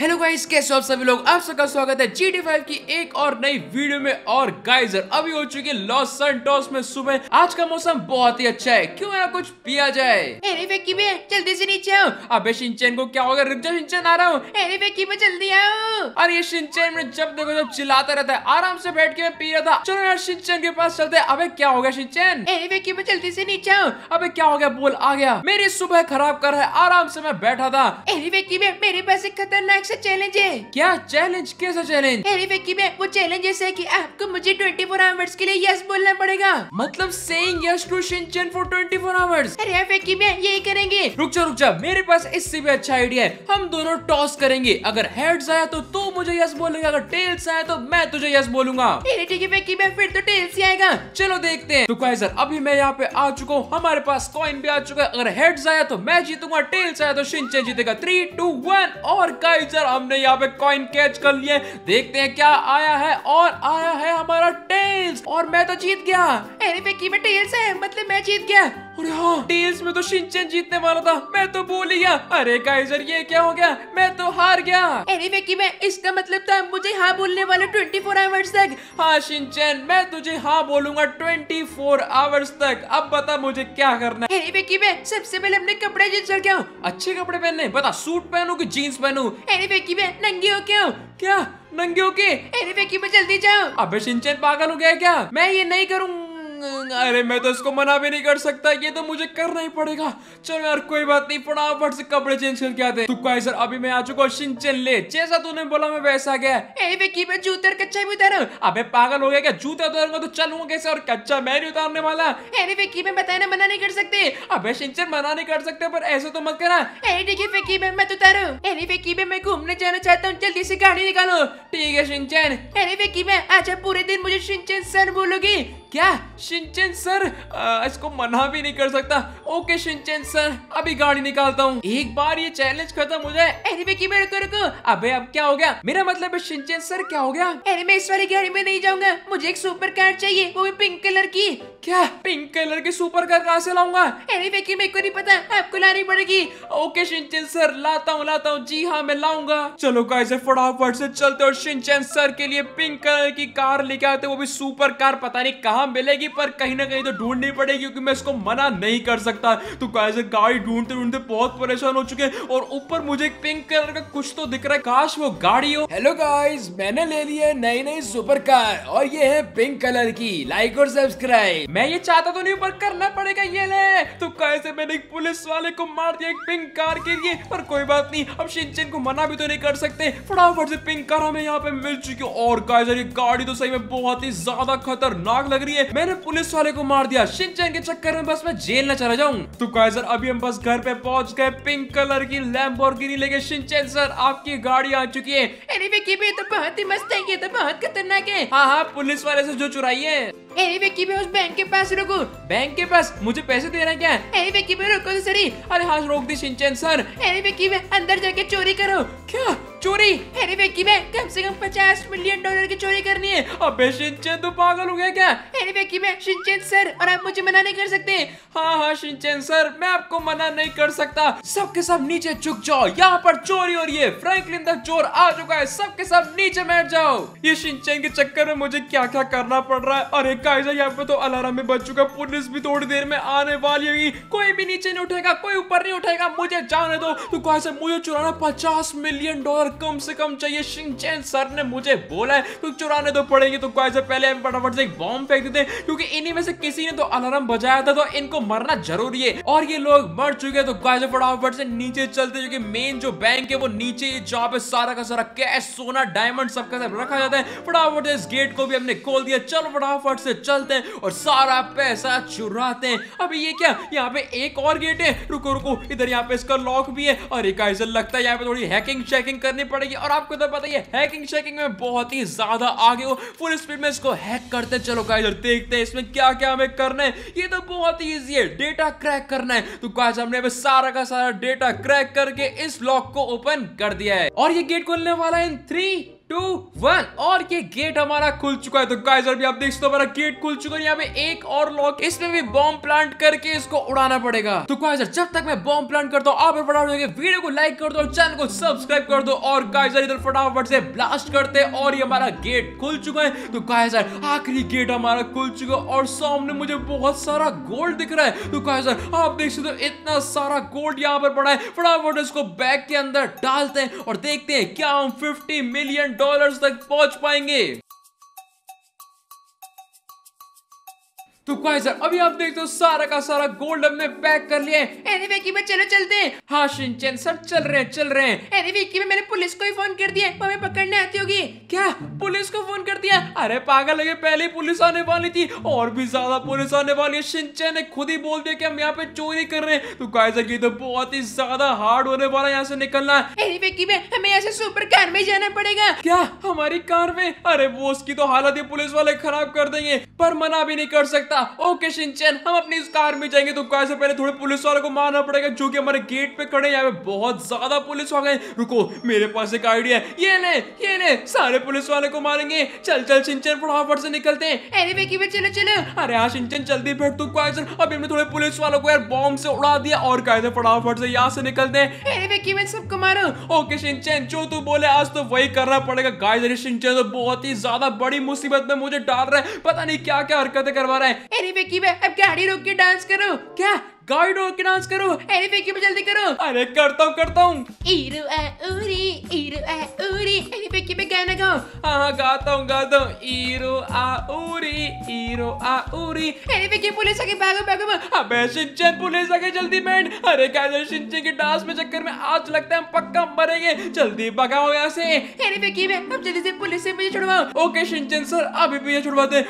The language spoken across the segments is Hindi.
हेलो गाइस कैसे हो आप सभी लोग आप सबका स्वागत है जी टी फाइव की एक और नई वीडियो में और गाइजर अभी हो चुकी है लॉस सेंटोस में सुबह आज का मौसम बहुत ही अच्छा है क्यों ना कुछ पिया जाए जल्दी से नीचे आओ अब सिंचन को क्या होगा रुक जाओ सिंचन आ रहा हूँ अरे में जल्दी आओ और ये सिंचन में जब देखो जब चिल्लाता रहता है आराम से बैठ के मैं पी रहा था चलो यार सिंचन के पास चलते अब क्या हो गया सिंचन में जल्दी से नीचे आओ अब क्या हो गया बोल आ गया मेरी सुबह खराब कर है आराम से मैं बैठा था में मेरे पैसे खतरनाक लाख ऐसी चैलेंज है क्या चैलेंज कैसा चैलेंज अरे विक्की में वो चैलेंज ऐसा है की आपको मुझे ट्वेंटी फोर आवर्स के लिए यस बोलना पड़ेगा मतलब saying yes to Shinchan for twenty four hours अरे विक्की में यही करेंगे रुक जा रुक जा मेरे पास इससे भी अच्छा आइडिया है हम दोनों टॉस करेंगे अगर हेड्स आया तो तू मुझे यस बोलेगा अगर टेल्स आया तो मैं तुझे यस बोलूंगा ठीक है विक्की में फिर तो टेल्स ही आएगा चलो देखते हैं तो सर अभी मैं यहाँ पे आ चुका हूँ हमारे पास कॉइन भी आ चुका है अगर हेड्स आया तो मैं जीतूंगा टेल्स आया तो शिनचैन जीतेगा थ्री टू वन और काई हमने यहाँ पे कॉइन कैच कर लिए देखते हैं क्या आया है और आया है हमारा टेल्स और मैं तो जीत गया अरे फेंकी में टेल्स है मतलब मैं जीत गया अरे हाँ टेल्स में तो शिंचन जीतने वाला था मैं तो भूल गया अरे काइजर ये क्या हो गया मैं तो हार गया अरे फेंकी में इसका मतलब था मुझे हाँ बोलने वाला ट्वेंटी फोर आवर्स तक हाँ शिंचन मैं तुझे हाँ बोलूंगा ट्वेंटी फोर आवर्स तक अब बता मुझे क्या करना है अरे में सबसे पहले अपने कपड़े चल गया अच्छे कपड़े पहनने बता सूट पहनू की जीन्स पहनू अरे फेंकी में नंगी हो क्या क्या नंगे होके अरे की मैं जल्दी जाऊँ अबे सिंचन पागल हो गया क्या मैं ये नहीं करूँ अरे मैं तो इसको मना भी नहीं कर सकता ये तो मुझे करना ही पड़ेगा चलो यार कोई बात नहीं फटाफट से कपड़े चेंज करके आते तो गाइस सर अभी मैं आ चुका हूँ शिनचैन ले जैसा तूने बोला मैं वैसा गया ए विकी मैं जूते कच्चा भी उतारू अबे पागल हो गया क्या जूते उतारूंगा तो चलूंगा कैसे और कच्चा मैं नहीं उतारने वाला अरे विकी मैं बताया ना मना नहीं कर सकते अबे सिंचन मना नहीं कर सकते पर ऐसे तो मत करा देखिए विकी मैं तो उतारू अरे विकी मैं घूमने जाना चाहता हूँ जल्दी से गाड़ी निकालो ठीक है सिंचन अरे विकी मैं आज पूरे दिन मुझे सिंचन सर बोलोगी क्या शिंचन सर आ, इसको मना भी नहीं कर सकता ओके शिंचन सर अभी गाड़ी निकालता हूँ एक बार ये चैलेंज खत्म हो जाए एनिमे की मेरे को रुको अबे अब क्या हो गया मेरा मतलब है शिंचन सर क्या हो गया एनिमे इस वाली गाड़ी में नहीं जाऊंगा मुझे एक सुपर कार चाहिए वो भी पिंक कलर की क्या पिंक कलर की सुपर कार कहाँ से लाऊंगा एनिमे की मेरे को नहीं पता आपको लानी पड़ेगी ओके शिंचन सर लाता हूँ लाता हूँ जी हाँ मैं लाऊंगा चलो गाइस फटाफट से चलते और शिंचन सर के लिए पिंक कलर की कार लेके आते वो भी सुपर कार पता नहीं कहाँ मिलेगी पर कहीं ना कहीं तो ढूंढनी पड़ेगी क्योंकि मैं इसको मना नहीं कर सकता तो कैसे गाड़ी ढूंढते ढूंढते बहुत परेशान हो चुके और ऊपर मुझे पिंक कलर का कुछ तो दिख रहा है काश वो गाड़ी हो हेलो गाइस मैंने ले ली है नई नई सुपर कार और ये है पिंक कलर की लाइक और सब्सक्राइब मैं ये चाहता तो नहीं पर करना पड़ेगा ये ले तो कैसे मैंने एक पुलिस वाले को मार दिया एक पिंक कार के लिए पर कोई बात नहीं अब शिनचैन को मना भी तो नहीं कर सकते फटाफट से पिंक कार हमें यहाँ पे मिल चुकी और गाइस ये गाड़ी तो सही में बहुत ही ज्यादा खतरनाक लग रही है मैंने पुलिस वाले को मार दिया शिनचैन के चक्कर में बस मैं जेल न चला जाऊं तो काइजर अभी हम बस घर पे पहुंच गए पिंक कलर की लैम्बोर्गिनी लेके शिनचैन सर आपकी गाड़ी आ चुकी है अरे तो बहुत ही मस्त है ये तो बहुत खतरनाक है हाँ हाँ पुलिस वाले से जो चुराई है अरे विक्की भाई उस बैंक के पास रुको बैंक के पास मुझे पैसे देना क्या अरे विक्की भाई रुको सर अरे हाँ रोक दी सिंचन सर अरे विक्की भाई अंदर जाके चोरी करो क्या चोरी अरे विक्की भाई कम से कम पचास मिलियन डॉलर की चोरी करनी है अबे सिंचन तो पागल हो गया क्या अरे विक्की भाई सिंचन सर और आप मुझे मना नहीं कर सकते हाँ हाँ सिंचन सर मैं आपको मना नहीं कर सकता सबके सब नीचे चुक जाओ यहाँ पर चोरी हो रही है फ्रैंकलिन द चोर आ चुका है सबके सब नीचे बैठ जाओ ये सिंचन के चक्कर में मुझे क्या क्या करना पड़ रहा है अरे गाइस यहाँ पे तो अलार्म में बज चुका पुलिस भी थोड़ी देर में आने वाली होगी कोई भी नीचे नहीं उठेगा कोई ऊपर नहीं उठेगा मुझे जाने दो तो गाइस मुझे चुराना पचास मिलियन डॉलर कम से कम चाहिए शिंगचैन सर ने मुझे बोला है तो चुराने तो पड़ेंगे तो गाइस पहले हम फटाफट से एक बॉम्ब फेंक देते हैं क्योंकि इन्हीं में से किसी ने तो अलार्म बजाया था तो इनको मरना जरूरी है और ये लोग मर चुके हैं तो गाइस फटाफट से नीचे चलते क्योंकि मेन जो बैंक है वो नीचे जहाँ पे सारा का सारा कैश सोना डायमंड सबका सब रखा जाता है फटाफट इस गेट को भी हमने खोल दिया चलो फटाफट से चलते हैं और सारा पैसा चुराते हैं अभी ये क्या यहाँ पे एक और गेट है रुको रुको इधर यहाँ पे इसका लॉक भी है और एक ऐसा लगता है यहाँ पे थोड़ी हैकिंग चेकिंग करनी पड़ेगी और आपको तो पता ही हैकिंग चेकिंग में बहुत ही ज्यादा आगे हो फुल स्पीड में इसको हैक करते चलो का देखते हैं इसमें क्या क्या हमें करना है ये तो बहुत ही ईजी है डेटा क्रैक करना है तो गाइज हमने अभी सारा का सारा डेटा क्रैक करके इस लॉक को ओपन कर दिया है और ये गेट खोलने वाला है इन थ्री टू वन और ये गेट हमारा खुल चुका है तो गाइस और भी आप देख सकते हो हमारा गेट खुल चुका है यहाँ पे एक और लॉक इसमें भी बॉम्ब प्लांट करके इसको उड़ाना पड़ेगा तो गाइस जब तक मैं बॉम्ब प्लांट करता हूँ आप फटाफट वीडियो को लाइक कर दो चैनल को सब्सक्राइब कर दो और गाइस इधर फटाफट से ब्लास्ट करते और ये हमारा गेट खुल चुका है तो गाइस आखिरी गेट हमारा खुल चुका है और सामने मुझे बहुत सारा गोल्ड दिख रहा है तो गाइस आप देख सकते हो इतना सारा गोल्ड यहाँ पर पड़ा है फटाफट इसको बैग के अंदर डालते हैं और देखते हैं क्या हम फिफ्टी मिलियन डॉलर्स तक पहुंच पाएंगे तो काइजर अभी आप देखते हो सारा का सारा गोल्ड हमने पैक कर लिया है एनीवे की मैं चलो चलते हैं हाँ शिनचैन सब चल रहे हैं चल रहे हैं एनीवे की में मैंने पुलिस को ही फोन कर दिया है हमें पकड़ने आती होगी क्या पुलिस को फोन कर दिया अरे पागल लगे पहले ही पुलिस आने वाली थी और भी ज्यादा पुलिस आने वाली है शिनचैन ने खुद ही बोल दिया कि हम यहाँ पे चोरी कर रहे हैं तो काइजर ये तो बहुत ही ज्यादा हार्ड होने वाला यहाँ से निकलना एनीवे की मैं हमें ऐसे सुपर कार में जाना पड़ेगा क्या हमारी कार में अरे वो उसकी तो हालत ही पुलिस वाले खराब कर देंगे पर मना भी नहीं कर सकता बोला ओके शिनचैन हम अपनी इस कार में जाएंगे तो कार से पहले थोड़े पुलिस वालों को मारना पड़ेगा जो कि हमारे गेट पे खड़े यहाँ पे बहुत ज्यादा पुलिस वाले रुको मेरे पास एक आइडिया है ये ने ये ने सारे पुलिस वाले को मारेंगे चल चल सिंचन फटाफट से निकलते हैं अरे वेकी वे चलो चलो अरे हाँ सिंचन जल्दी बैठ तू कायजर अभी हमने थोड़े पुलिस वालों को यार बॉम्ब से उड़ा दिया और कायजर फटाफट से यहाँ से निकलते हैं अरे वेकी मैं सबको मारो ओके सिंचन जो तू बोले आज तो वही करना पड़ेगा गाइस अरे सिंचन तो बहुत ही ज्यादा बड़ी मुसीबत में मुझे डाल रहा है पता नहीं क्या क्या हरकतें करवा रहा है अरे बेकी मैं अब गाड़ी रोक के डांस करो क्या गाड़ी डोर के डांस करो अरे फेंकी पे जल्दी करो अरे करता हूँ करता हूँ गाना गाओ हाँ, हाँ गाता हूँ गाता हूँ आ उरी आ उरी अरे फेंकी पुलिस आके भागो भागो अबे हाँ, पुलिस आके जल्दी बैंड अरे के डांस में चक्कर में आज लगता है हम पक्का मरेंगे जल्दी भगाओ यहाँ से अरे फेंकी अब जल्दी से पुलिस से मुझे छुड़वाओ ओके सर अभी मुझे छुड़वाते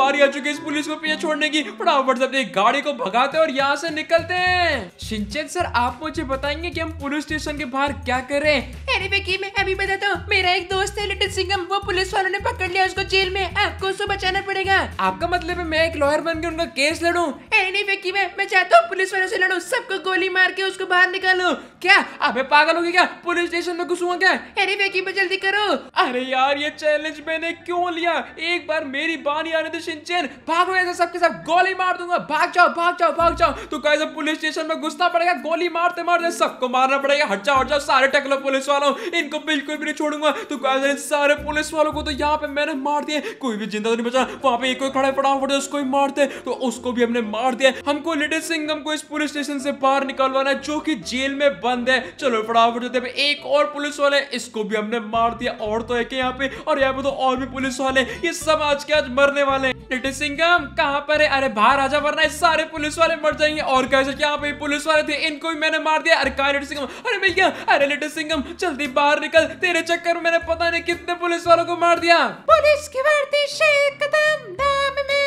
बारी आ चुकी है इस पुलिस को पीछे छोड़ने की फटाफट से अपनी गाड़ी को भगाते और यहाँ से निकलते हैं सिंचन सर आप मुझे बताएंगे कि हम पुलिस स्टेशन के बाहर क्या कर रहे हैं अरे की मैं अभी बताता हूँ मेरा एक दोस्त है लिटिल सिंगम वो पुलिस वालों ने पकड़ लिया उसको जेल में आपको उसको बचाना पड़ेगा आपका मतलब है मैं एक लॉयर बन के उनका केस लड़ू अरे नहीं बेकी मैं मैं चाहता हूँ पुलिस वालों से लड़ू सबको गोली मार के उसको बाहर निकालो क्या आप पागल होगी क्या पुलिस स्टेशन में घुसूंगा क्या अरे बेकी मैं जल्दी करो अरे यार ये चैलेंज मैंने क्यों लिया एक बार मेरी बानी आने दो सिंचन भागो ऐसा सबके साथ गोली मार दूंगा भाग जाओ भाग जाओ भाग जाओ तो कैसे पुलिस स्टेशन में घुसना पड़ेगा गोली मारते मारते सबको मारना पड़ेगा हट जाओ हट जाओ सारे टकलो पुलिस वालों इनको बिल्कुल भी नहीं छोड़ूंगा तो कैसे सारे पुलिस वालों को तो यहाँ पे मैंने मार दिया कोई भी जिंदा तो नहीं बचा वहां पे एक पड़ा पड़े उसको ही मारते तो उसको भी हमने मार दिया हमको लिटिल सिंगम को इस पुलिस स्टेशन से बाहर निकलवाना है जो की जेल में बंद है चलो फटाफट जाते एक और पुलिस वाले इसको भी हमने मार दिया और तो है यहाँ पे और यहाँ पे तो और भी पुलिस वाले ये सब आज के आज मरने वाले हैं लिटिल सिंगम कहाँ पर है अरे बाहर आजा वरना सारे पुलिस वाले मर जाएंगे और कैसे क्या पे पुलिस वाले थे इनको भी मैंने मार दिया अरे कहा लिटिल सिंगम अरे भैया अरे लिटिल सिंगम जल्दी बाहर निकल तेरे चक्कर में मैंने पता नहीं कितने पुलिस वालों को मार दिया पुलिस की वर्दी शेख कदम दाम में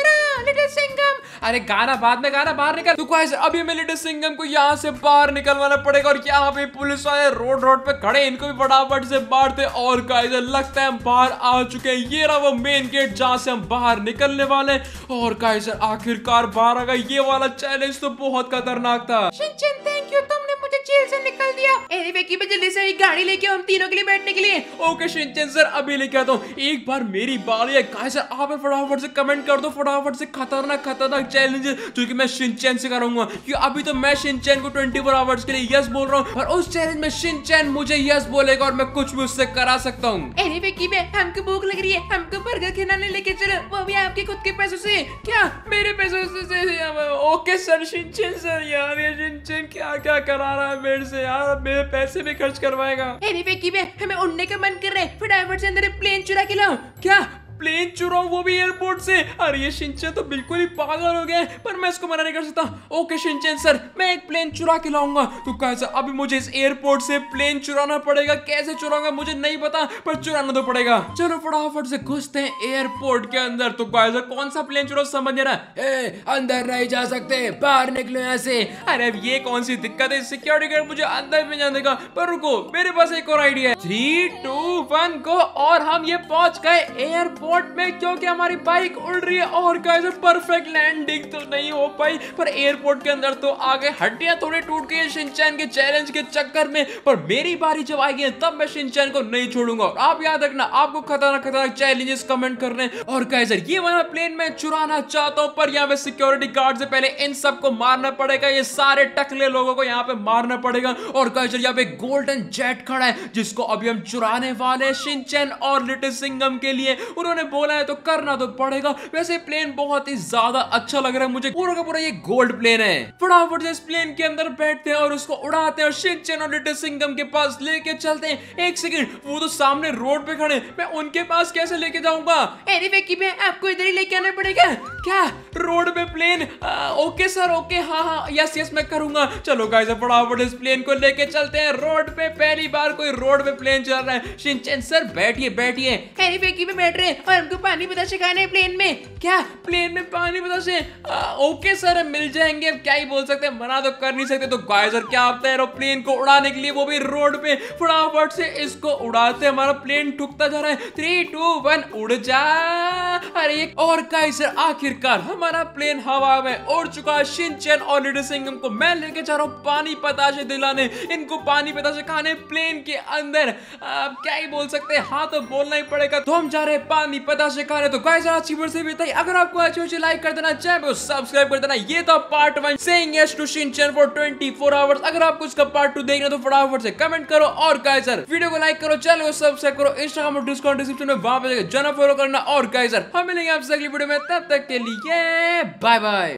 मिलिटेंट सिंगम अरे गाना बाद में गाना बाहर निकल तो गाइस अभी मिलिटेंट सिंगम को यहाँ से बाहर निकलवाना पड़ेगा और यहाँ पे पुलिस वाले रोड रोड पे खड़े इनको भी फटाफट से मारते और गाइस लगता है हम बाहर आ चुके हैं ये रहा वो मेन गेट जहाँ से हम बाहर निकलने वाले और गाइस आखिरकार बाहर आ गए ये वाला चैलेंज तो बहुत खतरनाक था थैंक यू तुम जेल से निकल दिया ए वेकी मैं जल्दी से एक गाड़ी लेके हम तीनों के लिए बैठने के लिए ओके शिनचैन सर अभी लेके आता हूँ एक बार मेरी बारी है गाइस आप फटाफट से कमेंट कर दो फटाफट से खतरनाक खतरनाक चैलेंज जो कि मैं शिनचैन से कराऊंगा कि अभी तो मैं शिनचैन को 24 आवर्स के लिए यस बोल रहा हूँ और उस चैलेंज में शिनचैन मुझे यस बोलेगा और मैं कुछ भी उससे करा सकता हूँ अरे विकी मैं हमको भूख लग रही है हमको बर्गर खिलाने लेके चलो वो भी आपके खुद के पैसों से क्या मेरे पैसों से, ओके सर शिनचैन सर यार ये शिनचैन क्या क्या करा रहा है है मेरे से यार मेरे पैसे भी खर्च करवाएगा अरे वेकी बे हमें उड़ने का मन कर रहा है फटाफट से अंदर प्लेन चुरा के लाओ क्या प्लेन चुराऊ वो भी एयरपोर्ट से अरे ये शिंचन तो बिल्कुल ही पागल हो गया है पर मैं इसको मना नहीं कर सकता ओके शिंचन सर मैं एक प्लेन चुरा के लाऊंगा तो कैसे अभी मुझे इस एयरपोर्ट से प्लेन चुराना पड़ेगा कैसे चुराऊंगा मुझे नहीं पता पर चुराना तो पड़ेगा चलो फटाफट से घुसते हैं एयरपोर्ट के अंदर तो कैसे कौन सा प्लेन चुराओ समझ ना अंदर नहीं जा सकते बाहर निकलो यहाँ से अरे अब ये कौन सी दिक्कत है सिक्योरिटी गार्ड मुझे अंदर में जाने का पर रुको मेरे पास एक और idea three two one go और हम ये पहुंच गए एयरपोर्ट स्पॉट में क्योंकि हमारी बाइक उड़ रही है और कैसे परफेक्ट लैंडिंग तो नहीं हो पाई पर एयरपोर्ट के अंदर तो आ गए हड्डियां थोड़ी टूट गई सिंचैन के चैलेंज के चक्कर में पर मेरी बारी जब आएगी तब मैं सिंचैन को नहीं छोड़ूंगा और आप याद रखना आपको खतरनाक खतरनाक चैलेंजेस कमेंट कर रहे हैं और कैसे ये वाला प्लेन में चुराना चाहता हूँ पर यहाँ पे सिक्योरिटी गार्ड से पहले इन सबको मारना पड़ेगा ये सारे टकले लोगों को यहाँ पे मारना पड़ेगा और कैसे यहाँ पे गोल्डन जेट खड़ा है जिसको अभी हम चुराने वाले सिंचैन और लिटिल सिंगम के लिए उन्होंने उन्होंने बोला है तो करना तो पड़ेगा वैसे प्लेन बहुत ही ज्यादा अच्छा लग रहा है मुझे पूरा का पूरा ये गोल्ड प्लेन है फटाफट से इस प्लेन के अंदर बैठते हैं और उसको उड़ाते हैं और शिनचैन और लिटिल सिंगम के पास लेके चलते हैं एक सेकंड वो तो सामने रोड पे खड़े मैं उनके पास कैसे लेके जाऊंगा अरे आपको इधर ही लेके आना पड़ेगा क्या रोड पे प्लेन ओके सर ओके हाँ हाँ यस यस मैं करूंगा चलो गाइस फटाफट इस प्लेन को लेके चलते हैं रोड पे पहली बार कोई रोड पे प्लेन चल रहा है शिनचैन सर बैठिए बैठिए अरे वेकी में बैठ रहे और हमको पानी बताशे खाने है प्लेन में क्या प्लेन में पानी से ओके सर मिल जाएंगे अब क्या ही बोल सकते हैं मना तो कर नहीं सकते तो गाय सर क्या है एरोप्लेन को उड़ाने के लिए वो भी रोड पे फटाफट से इसको उड़ाते हमारा प्लेन ठुकता जा रहा है थ्री टू वन उड़ जा अरे और गाय सर आखिरकार हमारा प्लेन हवा में उड़ चुका है शिनचैन और लिटिल सिंह को मैं लेके जा रहा हूँ पानी पता से दिलाने इनको पानी पता से खाने प्लेन के अंदर अब क्या ही बोल सकते हैं हाँ तो बोलना ही पड़ेगा तो हम जा रहे हैं पानी नहीं पता शिकार है तो गाइस आज की से भी अगर आपको अच्छी अच्छी लाइक कर देना चैनल को सब्सक्राइब कर देना ये था part one saying yes to Shinchan for 24 hours अगर आपको इसका पार्ट टू देखना तो फटाफट से कमेंट करो और गाइस वीडियो को लाइक करो चैनल को सब्सक्राइब करो इंस्टाग्राम और डिस्काउंट डिस्क्रिप्शन में वहां पर जाना फॉलो करना और गाइस हम मिलेंगे आपसे अगली वीडियो में तब तक के लिए बाय बाय